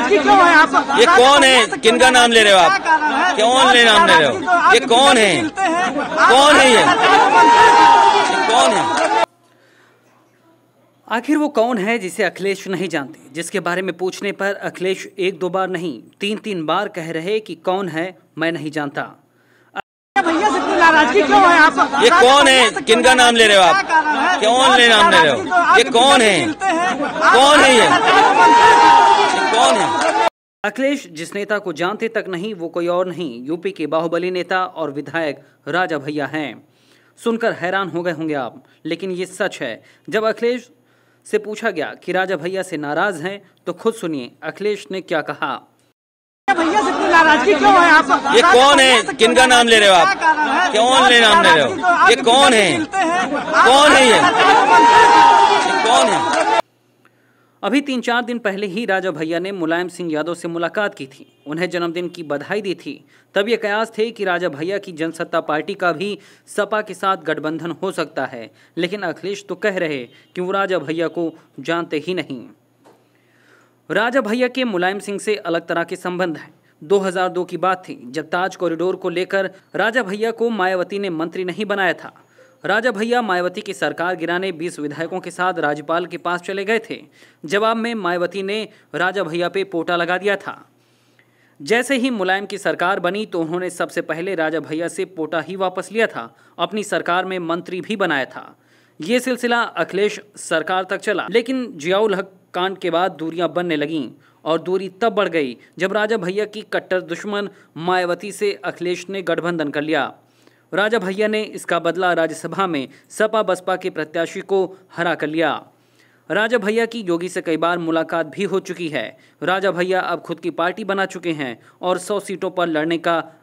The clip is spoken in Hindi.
नाराजगी क्यों है आप ये कौन है का नाम ले रहे हो आप कौन ले नाम ले रहे हो ये कौन है कौन है ये कौन है आखिर वो कौन है जिसे अखिलेश नहीं जानते जिसके बारे में पूछने पर अखिलेश एक दो बार नहीं तीन तीन बार कह रहे कि कौन है मैं नहीं जानता भैया से नाराजगी क्यों है आप ये कौन है किन का नाम ले रहे हो आप कौन ले नाम ले रहे हो तो- ये कौन है कौन है ये कौन है अखिलेश जिस नेता को जानते तक नहीं वो कोई और नहीं यूपी के बाहुबली नेता और विधायक राजा भैया हैं सुनकर हैरान हो गए होंगे आप लेकिन ये सच है जब अखिलेश से पूछा गया कि राजा भैया से नाराज हैं तो खुद सुनिए अखिलेश ने क्या कहा भैया से नाराजगी क्यों है आप ये कौन है किनका नाम ले रहे हो आप कौन ले नाम ले रहे हो तो ये कौन है कौन है ये कौन है अभी तीन चार दिन पहले ही राजा भैया ने मुलायम सिंह यादव से मुलाकात की थी उन्हें जन्मदिन की बधाई दी थी तब ये कयास थे कि राजा भैया की जनसत्ता पार्टी का भी सपा के साथ गठबंधन हो सकता है लेकिन अखिलेश तो कह रहे कि वो राजा भैया को जानते ही नहीं राजा भैया के मुलायम सिंह से अलग तरह के संबंध हैं 2002 की बात थी जब ताज कॉरिडोर को लेकर राजा भैया को मायावती ने मंत्री नहीं बनाया था राजा भैया मायावती की सरकार गिराने 20 विधायकों के साथ राज्यपाल के पास चले गए थे जवाब में मायावती ने राजा भैया पे पोटा लगा दिया था जैसे ही मुलायम की सरकार बनी तो उन्होंने सबसे पहले राजा भैया से पोटा ही वापस लिया था अपनी सरकार में मंत्री भी बनाया था ये सिलसिला अखिलेश सरकार तक चला लेकिन जियाउल हक कांड के बाद दूरियां बनने लगीं और दूरी तब बढ़ गई जब राजा भैया की कट्टर दुश्मन मायावती से अखिलेश ने गठबंधन कर लिया राजा भैया ने इसका बदला राज्यसभा में सपा बसपा के प्रत्याशी को हरा कर लिया राजा भैया की योगी से कई बार मुलाकात भी हो चुकी है राजा भैया अब खुद की पार्टी बना चुके हैं और सौ सीटों पर लड़ने का